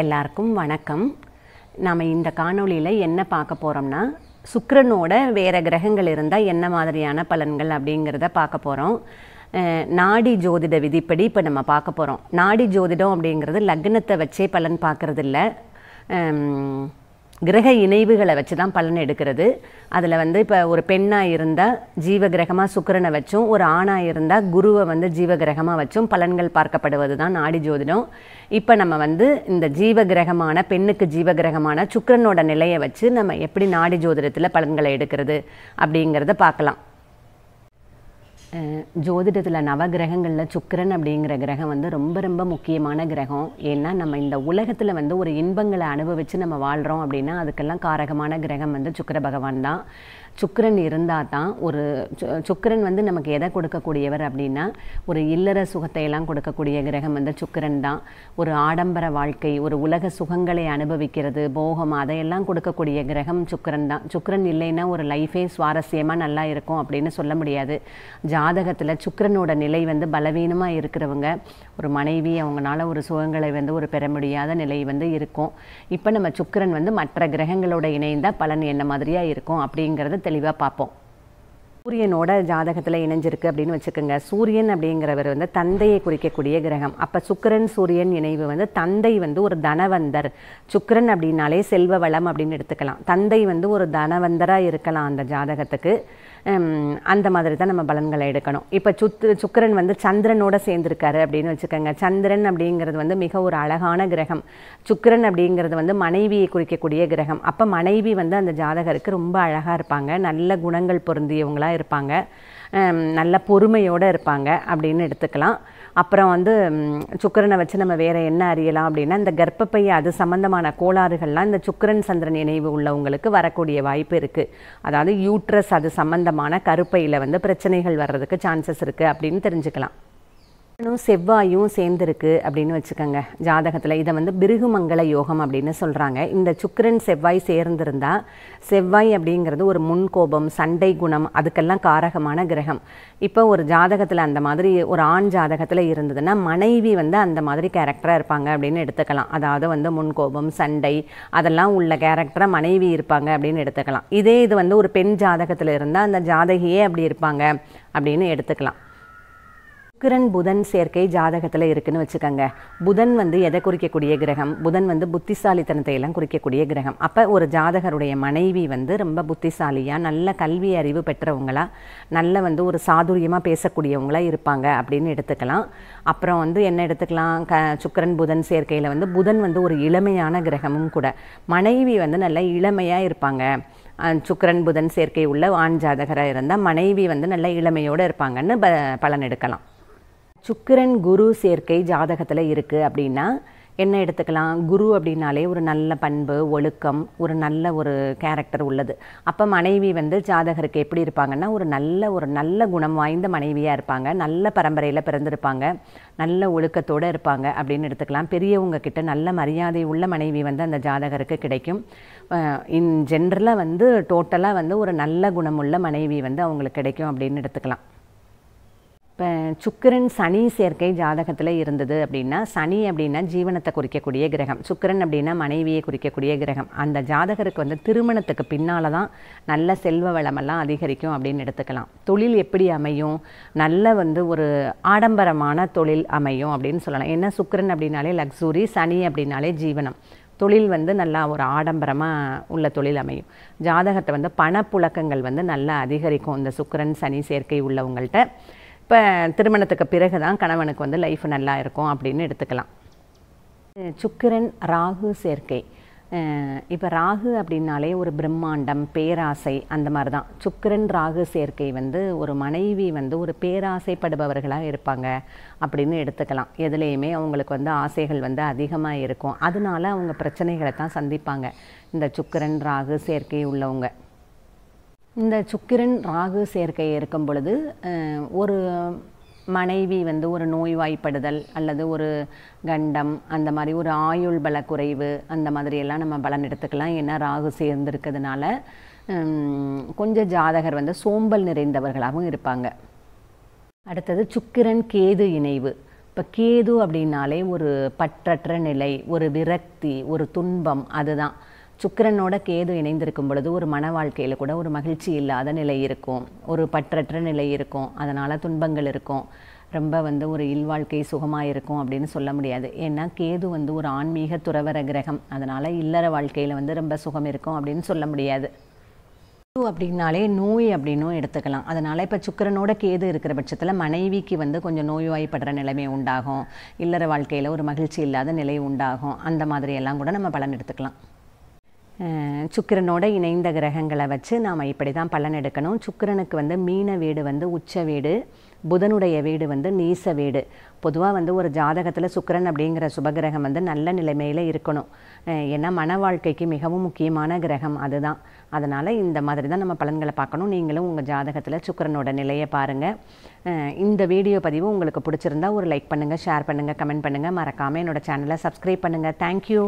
எல்லாருக்கும் வணக்கம் நாம் இந்த காணொளியில் என்ன பார்க்க போகிறோம்னா சுக்கரனோட வேறு கிரகங்கள் இருந்தால் என்ன மாதிரியான பலன்கள் அப்படிங்கிறத பார்க்க போகிறோம் நாடி ஜோதிட விதிப்படி இப்போ நம்ம பார்க்க போகிறோம் நாடி ஜோதிடம் அப்படிங்கிறது லக்னத்தை வச்சே பலன் பார்க்குறது இல்லை கிரக இணைவுகளை வச்சு தான் பலன் எடுக்கிறது அதில் வந்து இப்போ ஒரு பெண்ணாக இருந்தால் ஜீவ கிரகமாக சுக்கரனை வச்சும் ஒரு ஆணாக இருந்தால் குருவை வந்து ஜீவ கிரகமாக வச்சும் பலன்கள் பார்க்கப்படுவது தான் நாடி ஜோதிடம் இப்போ நம்ம வந்து இந்த ஜீவ கிரகமான பெண்ணுக்கு ஜீவ கிரகமான சுக்கரனோட நிலையை வச்சு நம்ம எப்படி நாடி ஜோதிடத்தில் பலன்களை எடுக்கிறது அப்படிங்கிறத பார்க்கலாம் ஜோதிடத்தில் நவகிரகங்களில் சுக்கரன் அப்படிங்கிற கிரகம் வந்து ரொம்ப ரொம்ப முக்கியமான கிரகம் ஏன்னா நம்ம இந்த உலகத்தில் வந்து ஒரு இன்பங்களை அனுபவித்து நம்ம வாழ்கிறோம் அப்படின்னா அதுக்கெல்லாம் காரகமான கிரகம் வந்து சுக்கர பகவான் தான் சுக்கரன் இருந்தால் தான் ஒரு சுக்கரன் வந்து நமக்கு எதை கொடுக்கக்கூடியவர் அப்படின்னா ஒரு இல்லற சுகத்தையெல்லாம் கொடுக்கக்கூடிய கிரகம் வந்து சுக்கரன் தான் ஒரு ஆடம்பர வாழ்க்கை ஒரு உலக சுகங்களை அனுபவிக்கிறது போகம் அதையெல்லாம் கொடுக்கக்கூடிய கிரகம் சுக்கரன் தான் சுக்கரன் இல்லைன்னா ஒரு லைஃபே சுவாரஸ்யமாக நல்லா இருக்கும் அப்படின்னு சொல்ல முடியாது ஜாதகத்தில் சுக்கரனோட நிலை வந்து பலவீனமாக இருக்கிறவங்க ஒரு மனைவி அவங்களால ஒரு சுகங்களை வந்து ஒரு பெற முடியாத நிலை வந்து இருக்கும் இப்போ நம்ம சுக்கரன் வந்து மற்ற கிரகங்களோட இணைந்தால் பலன் என்ன மாதிரியாக இருக்கும் அப்படிங்கிறது தெளிவாக பார்ப்போம் சூரியனோட ஜாதகத்தில் இணைஞ்சிருக்கு அப்படின்னு வச்சுக்கோங்க சூரியன் அப்படிங்கிறவர் வந்து தந்தையை குறிக்கக்கூடிய கிரகம் அப்போ சுக்கரன் சூரியன் இணைவு வந்து தந்தை வந்து ஒரு தனவந்தர் சுக்கரன் அப்படின்னாலே செல்வ வளம் அப்படின்னு எடுத்துக்கலாம் தந்தை வந்து ஒரு தனவந்தராக இருக்கலாம் அந்த ஜாதகத்துக்கு அந்த மாதிரி தான் நம்ம பலன்களை எடுக்கணும் இப்போ சுத்து சுக்கரன் வந்து சந்திரனோட சேர்ந்துருக்காரு அப்படின்னு வச்சுக்கோங்க சந்திரன் அப்படிங்கிறது வந்து மிக ஒரு அழகான கிரகம் சுக்கரன் அப்படிங்கிறது வந்து மனைவியை குறிக்கக்கூடிய கிரகம் அப்போ மனைவி வந்து அந்த ஜாதகருக்கு ரொம்ப அழகாக இருப்பாங்க நல்ல குணங்கள் பொருந்தியவங்களாக இருப்பாங்க நல்ல பொறுமையோடு இருப்பாங்க அப்படின்னு எடுத்துக்கலாம் அப்புறம் வந்து சுக்கரனை வச்சு நம்ம வேறு என்ன அறியலாம் அப்படின்னா இந்த கர்ப்பப்பை அது சம்மந்தமான கோளாறுகள்லாம் இந்த சுக்கரன் சந்திரன் இணைவு உள்ளவங்களுக்கு வரக்கூடிய வாய்ப்பு இருக்குது அதாவது யூட்ரஸ் அது சம்மந்த சம்பந்தமான கருப்பையில் வந்து பிரச்சனைகள் வர்றதுக்கு சான்சஸ் இருக்குது அப்படின்னு தெரிஞ்சுக்கலாம் சந்திரனும் செவ்வாயும் சேர்ந்துருக்கு அப்படின்னு வச்சுக்கோங்க ஜாதகத்தில் இதை வந்து பிருகுமங்கல யோகம் அப்படின்னு சொல்கிறாங்க இந்த சுக்கரன் செவ்வாய் சேர்ந்திருந்தா செவ்வாய் அப்படிங்கிறது ஒரு முன்கோபம் சண்டை குணம் அதுக்கெல்லாம் காரகமான கிரகம் இப்போ ஒரு ஜாதகத்தில் அந்த மாதிரி ஒரு ஆண் ஜாதகத்தில் இருந்ததுன்னா மனைவி வந்து அந்த மாதிரி கேரக்டராக இருப்பாங்க அப்படின்னு எடுத்துக்கலாம் அதாவது வந்து முன்கோபம் சண்டை அதெல்லாம் உள்ள கேரக்டராக மனைவி இருப்பாங்க அப்படின்னு எடுத்துக்கலாம் இதே இது வந்து ஒரு பெண் ஜாதகத்தில் இருந்தால் அந்த ஜாதகியே அப்படி இருப்பாங்க அப்படின்னு எடுத்துக்கலாம் சுக்கிரன் புதன் சேர்க்கை ஜாதகத்தில் இருக்குன்னு வச்சுக்கோங்க புதன் வந்து எதை குறிக்கக்கூடிய கிரகம் புதன் வந்து புத்திசாலித்தனத்தை எல்லாம் குறிக்கக்கூடிய கிரகம் அப்போ ஒரு ஜாதகருடைய மனைவி வந்து ரொம்ப புத்திசாலியாக நல்ல கல்வி அறிவு பெற்றவங்களா நல்ல வந்து ஒரு சாதுரியமாக பேசக்கூடியவங்களா இருப்பாங்க அப்படின்னு எடுத்துக்கலாம் அப்புறம் வந்து என்ன எடுத்துக்கலாம் க சுக்கரன் புதன் சேர்க்கையில் வந்து புதன் வந்து ஒரு இளமையான கிரகமும் கூட மனைவி வந்து நல்ல இளமையாக இருப்பாங்க சுக்கரன் புதன் சேர்க்கை உள்ள ஆண் ஜாதகராக இருந்தால் மனைவி வந்து நல்ல இளமையோடு இருப்பாங்கன்னு ப பலன் எடுக்கலாம் சுக்கிரன் குரு சேர்க்கை ஜாதகத்தில் இருக்குது அப்படின்னா என்ன எடுத்துக்கலாம் குரு அப்படின்னாலே ஒரு நல்ல பண்பு ஒழுக்கம் ஒரு நல்ல ஒரு கேரக்டர் உள்ளது அப்போ மனைவி வந்து ஜாதகருக்கு எப்படி இருப்பாங்கன்னா ஒரு நல்ல ஒரு நல்ல குணம் வாய்ந்த மனைவியாக இருப்பாங்க நல்ல பரம்பரையில் பிறந்திருப்பாங்க நல்ல ஒழுக்கத்தோடு இருப்பாங்க அப்படின்னு எடுத்துக்கலாம் பெரியவங்க கிட்ட நல்ல மரியாதை உள்ள மனைவி வந்து அந்த ஜாதகருக்கு கிடைக்கும் இன் ஜென்ரலாக வந்து டோட்டலாக வந்து ஒரு நல்ல குணமுள்ள மனைவி வந்து அவங்களுக்கு கிடைக்கும் அப்படின்னு எடுத்துக்கலாம் இப்போ சுக்கரன் சனி சேர்க்கை ஜாதகத்தில் இருந்தது அப்படின்னா சனி அப்படின்னா ஜீவனத்தை குறிக்கக்கூடிய கிரகம் சுக்கரன் அப்படின்னா மனைவியை குறிக்கக்கூடிய கிரகம் அந்த ஜாதகருக்கு வந்து திருமணத்துக்கு பின்னால் தான் நல்ல செல்வ வளமெல்லாம் அதிகரிக்கும் அப்படின்னு எடுத்துக்கலாம் தொழில் எப்படி அமையும் நல்ல வந்து ஒரு ஆடம்பரமான தொழில் அமையும் அப்படின்னு சொல்லலாம் ஏன்னா சுக்கரன் அப்படின்னாலே லக்ஸுரி சனி அப்படின்னாலே ஜீவனம் தொழில் வந்து நல்லா ஒரு ஆடம்பரமாக உள்ள தொழில் அமையும் ஜாதகத்தை வந்து பணப்புழக்கங்கள் வந்து நல்லா அதிகரிக்கும் இந்த சுக்கரன் சனி சேர்க்கை உள்ளவங்கள்ட்ட இப்போ திருமணத்துக்கு பிறகு தான் கணவனுக்கு வந்து லைஃப் நல்லா இருக்கும் அப்படின்னு எடுத்துக்கலாம் சுக்கிரன் ராகு சேர்க்கை இப்போ ராகு அப்படின்னாலே ஒரு பிரம்மாண்டம் பேராசை அந்த மாதிரி தான் சுக்கரன் ராகு சேர்க்கை வந்து ஒரு மனைவி வந்து ஒரு பேராசைப்படுபவர்களாக இருப்பாங்க அப்படின்னு எடுத்துக்கலாம் எதுலேயுமே அவங்களுக்கு வந்து ஆசைகள் வந்து அதிகமாக இருக்கும் அதனால அவங்க பிரச்சனைகளை தான் சந்திப்பாங்க இந்த சுக்கரன் ராகு சேர்க்கை உள்ளவங்க இந்த சுக்கிரன் ராகு சேர்க்கை இருக்கும் பொழுது ஒரு மனைவி வந்து ஒரு நோய்வாய்ப்படுதல் அல்லது ஒரு கண்டம் அந்த மாதிரி ஒரு ஆயுள் பல குறைவு அந்த மாதிரியெல்லாம் நம்ம பலன் எடுத்துக்கலாம் ஏன்னா ராகு சேர்ந்துருக்கிறதுனால கொஞ்சம் ஜாதகர் வந்து சோம்பல் நிறைந்தவர்களாகவும் இருப்பாங்க அடுத்தது சுக்கிரன் கேது இணைவு இப்போ கேது அப்படின்னாலே ஒரு பற்றற்ற நிலை ஒரு விரக்தி ஒரு துன்பம் அதுதான் சுக்கரனோட கேது இணைந்திருக்கும் பொழுது ஒரு மன வாழ்க்கையில் கூட ஒரு மகிழ்ச்சி இல்லாத நிலை இருக்கும் ஒரு பற்றற்ற நிலை இருக்கும் அதனால் துன்பங்கள் இருக்கும் ரொம்ப வந்து ஒரு இல்வாழ்க்கை சுகமாக இருக்கும் அப்படின்னு சொல்ல முடியாது ஏன்னா கேது வந்து ஒரு ஆன்மீக துறவர கிரகம் அதனால் இல்லற வாழ்க்கையில் வந்து ரொம்ப சுகம் இருக்கும் அப்படின்னு சொல்ல முடியாது அப்படின்னாலே நோய் அப்படின்னும் எடுத்துக்கலாம் அதனால் இப்போ சுக்கரனோட கேது இருக்கிற பட்சத்தில் மனைவிக்கு வந்து கொஞ்சம் நோய்வாய்ப்படுற நிலைமை உண்டாகும் இல்லற வாழ்க்கையில் ஒரு மகிழ்ச்சி இல்லாத நிலை உண்டாகும் அந்த மாதிரியெல்லாம் கூட நம்ம பலன் எடுத்துக்கலாம் சுக்கிரனோட இணைந்த கிரகங்களை வச்சு நாம் இப்படி தான் பலன் எடுக்கணும் சுக்கிரனுக்கு வந்து மீன வீடு வந்து உச்ச வீடு புதனுடைய வீடு வந்து நீச வீடு பொதுவாக வந்து ஒரு ஜாதகத்தில் சுக்கரன் அப்படிங்கிற சுபகிரகம் வந்து நல்ல நிலைமையில் இருக்கணும் ஏன்னா மன வாழ்க்கைக்கு மிகவும் முக்கியமான கிரகம் அதுதான் அதனால் இந்த மாதிரி தான் நம்ம பலன்களை பார்க்கணும் நீங்களும் உங்கள் ஜாதகத்தில் சுக்கரனோட நிலையை பாருங்கள் இந்த வீடியோ பதிவு உங்களுக்கு பிடிச்சிருந்தா ஒரு லைக் பண்ணுங்கள் ஷேர் பண்ணுங்கள் கமெண்ட் பண்ணுங்கள் மறக்காமல் என்னோடய சேனலை சப்ஸ்கிரைப் பண்ணுங்கள் தேங்க்யூ